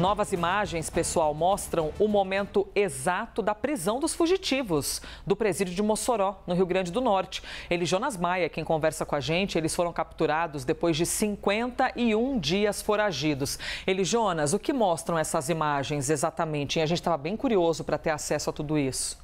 Novas imagens, pessoal, mostram o momento exato da prisão dos fugitivos do presídio de Mossoró, no Rio Grande do Norte. Ele Jonas Maia, quem conversa com a gente, eles foram capturados depois de 51 dias foragidos. Ele Jonas, o que mostram essas imagens exatamente? E a gente estava bem curioso para ter acesso a tudo isso.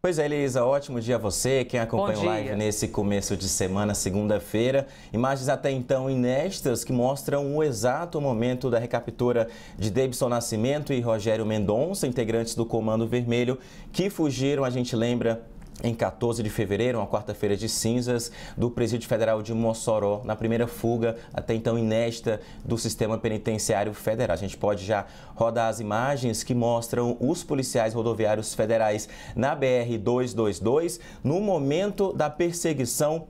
Pois é, Elisa, ótimo dia a você, quem acompanha o live nesse começo de semana, segunda-feira. Imagens até então inéditas que mostram o exato momento da recaptura de Davidson Nascimento e Rogério Mendonça, integrantes do Comando Vermelho, que fugiram, a gente lembra, em 14 de fevereiro, uma quarta-feira de cinzas, do Presídio Federal de Mossoró, na primeira fuga, até então inédita do sistema penitenciário federal. A gente pode já rodar as imagens que mostram os policiais rodoviários federais na BR-222 no momento da perseguição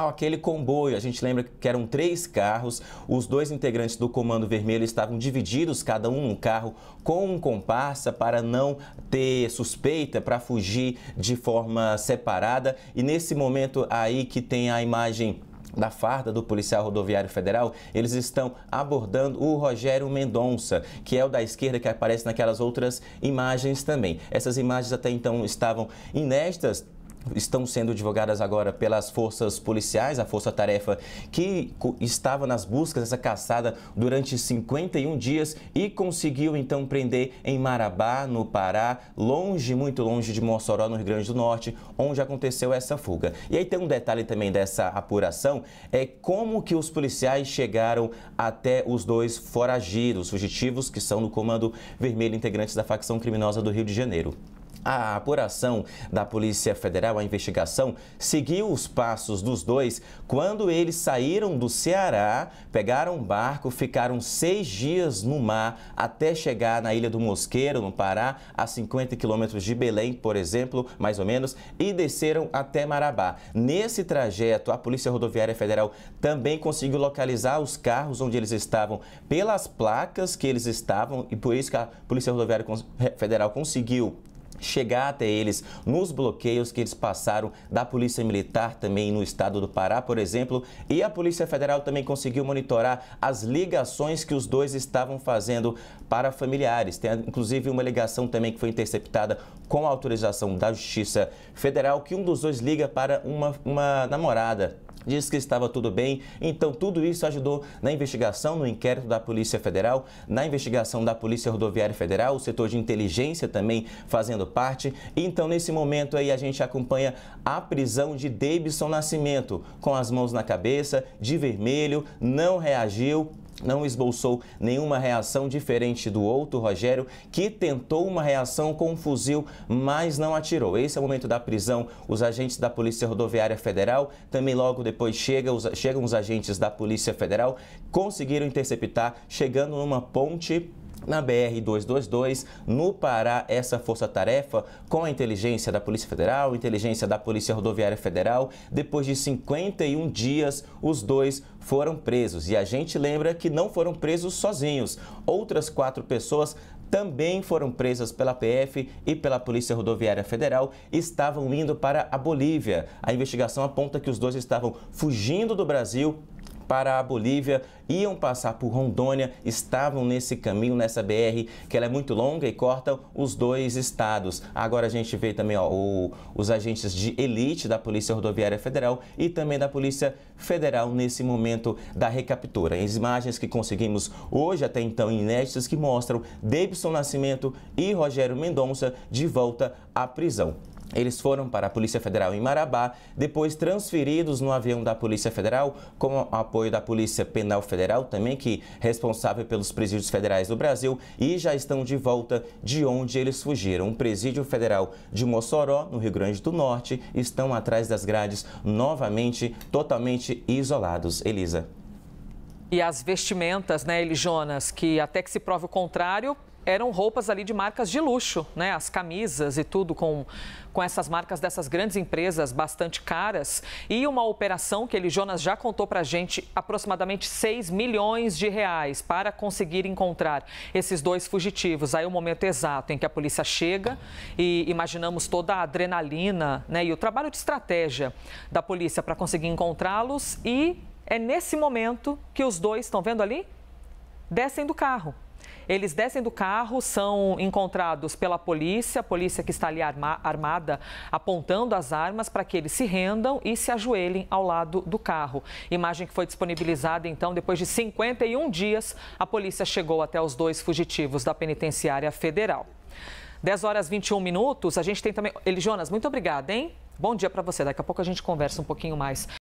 ah, aquele comboio. A gente lembra que eram três carros, os dois integrantes do Comando Vermelho estavam divididos, cada um num carro, com um comparsa para não ter suspeita, para fugir de forma separada. E nesse momento aí que tem a imagem da farda do policial rodoviário federal, eles estão abordando o Rogério Mendonça, que é o da esquerda que aparece naquelas outras imagens também. Essas imagens até então estavam inéditas estão sendo divulgadas agora pelas forças policiais, a Força Tarefa, que estava nas buscas dessa caçada durante 51 dias e conseguiu então prender em Marabá, no Pará, longe, muito longe de Mossoró, no Rio Grande do Norte, onde aconteceu essa fuga. E aí tem um detalhe também dessa apuração, é como que os policiais chegaram até os dois foragidos, fugitivos, que são no Comando Vermelho, integrantes da facção criminosa do Rio de Janeiro. A apuração da Polícia Federal, a investigação, seguiu os passos dos dois quando eles saíram do Ceará, pegaram um barco, ficaram seis dias no mar até chegar na Ilha do Mosqueiro, no Pará, a 50 quilômetros de Belém, por exemplo, mais ou menos, e desceram até Marabá. Nesse trajeto, a Polícia Rodoviária Federal também conseguiu localizar os carros onde eles estavam pelas placas que eles estavam e por isso que a Polícia Rodoviária Federal conseguiu chegar até eles nos bloqueios que eles passaram da Polícia Militar também no estado do Pará, por exemplo, e a Polícia Federal também conseguiu monitorar as ligações que os dois estavam fazendo para familiares. Tem inclusive uma ligação também que foi interceptada com autorização da Justiça Federal, que um dos dois liga para uma, uma namorada disse que estava tudo bem. Então, tudo isso ajudou na investigação, no inquérito da Polícia Federal, na investigação da Polícia Rodoviária Federal, o setor de inteligência também fazendo parte. Então, nesse momento aí, a gente acompanha a prisão de Davidson Nascimento, com as mãos na cabeça, de vermelho, não reagiu, não esboçou nenhuma reação diferente do outro Rogério, que tentou uma reação com um fuzil, mas não atirou. Esse é o momento da prisão. Os agentes da Polícia Rodoviária Federal, também logo depois chega, os, chegam os agentes da Polícia Federal, conseguiram interceptar, chegando numa ponte na BR-222, no Pará, essa força-tarefa, com a inteligência da Polícia Federal, inteligência da Polícia Rodoviária Federal, depois de 51 dias, os dois foram presos. E a gente lembra que não foram presos sozinhos. Outras quatro pessoas também foram presas pela PF e pela Polícia Rodoviária Federal estavam indo para a Bolívia. A investigação aponta que os dois estavam fugindo do Brasil para a Bolívia, iam passar por Rondônia, estavam nesse caminho, nessa BR, que ela é muito longa e corta os dois estados. Agora a gente vê também ó, o, os agentes de elite da Polícia Rodoviária Federal e também da Polícia Federal nesse momento da recaptura. As imagens que conseguimos hoje, até então inéditas, que mostram Davidson Nascimento e Rogério Mendonça de volta à prisão. Eles foram para a Polícia Federal em Marabá, depois transferidos no avião da Polícia Federal, com o apoio da Polícia Penal Federal, também que é responsável pelos presídios federais do Brasil, e já estão de volta de onde eles fugiram. O presídio federal de Mossoró, no Rio Grande do Norte, estão atrás das grades, novamente totalmente isolados. Elisa. E as vestimentas, né, Eli Jonas, que até que se prove o contrário, eram roupas ali de marcas de luxo, né? As camisas e tudo com, com essas marcas dessas grandes empresas bastante caras. E uma operação que ele, Jonas, já contou para a gente, aproximadamente 6 milhões de reais para conseguir encontrar esses dois fugitivos. Aí o momento exato em que a polícia chega e imaginamos toda a adrenalina, né? E o trabalho de estratégia da polícia para conseguir encontrá-los e é nesse momento que os dois, estão vendo ali? Descem do carro eles descem do carro, são encontrados pela polícia, a polícia que está ali armada, apontando as armas para que eles se rendam e se ajoelhem ao lado do carro. Imagem que foi disponibilizada, então, depois de 51 dias, a polícia chegou até os dois fugitivos da penitenciária federal. 10 horas 21 minutos, a gente tem também. Ele, Jonas, muito obrigada, hein? Bom dia para você. Daqui a pouco a gente conversa um pouquinho mais.